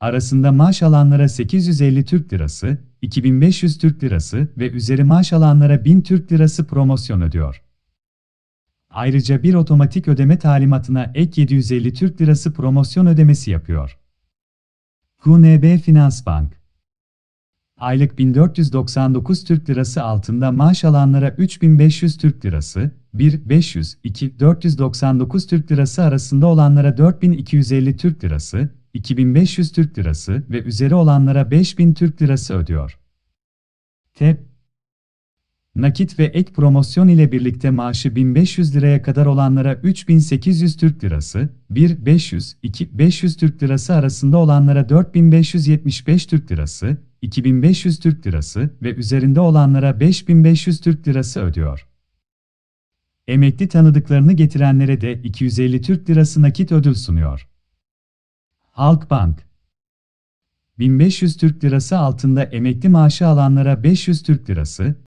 Arasında maaş alanlara 850 Türk Lirası, 2500 Türk Lirası ve üzeri maaş alanlara 1000 Türk Lirası promosyon ödüyor. Ayrıca bir otomatik ödeme talimatına ek 750 Türk Lirası promosyon ödemesi yapıyor. QNB Finans Bank Aylık 1499 Türk Lirası altında maaş alanlara 3500 Türk Lirası, 1 500 2 499 Türk Lirası arasında olanlara 4250 Türk Lirası, 2500 Türk Lirası ve üzeri olanlara 5000 Türk Lirası ödüyor. TEP Nakit ve ek promosyon ile birlikte maaşı 1500 liraya kadar olanlara 3800 Türk Lirası, 1500, 2500 Türk Lirası arasında olanlara 4575 Türk Lirası, 2500 Türk Lirası ve üzerinde olanlara 5500 Türk Lirası ödüyor. Emekli tanıdıklarını getirenlere de 250 Türk Lirası nakit ödül sunuyor. Halkbank 1500 Türk Lirası altında emekli maaşı alanlara 500 Türk Lirası,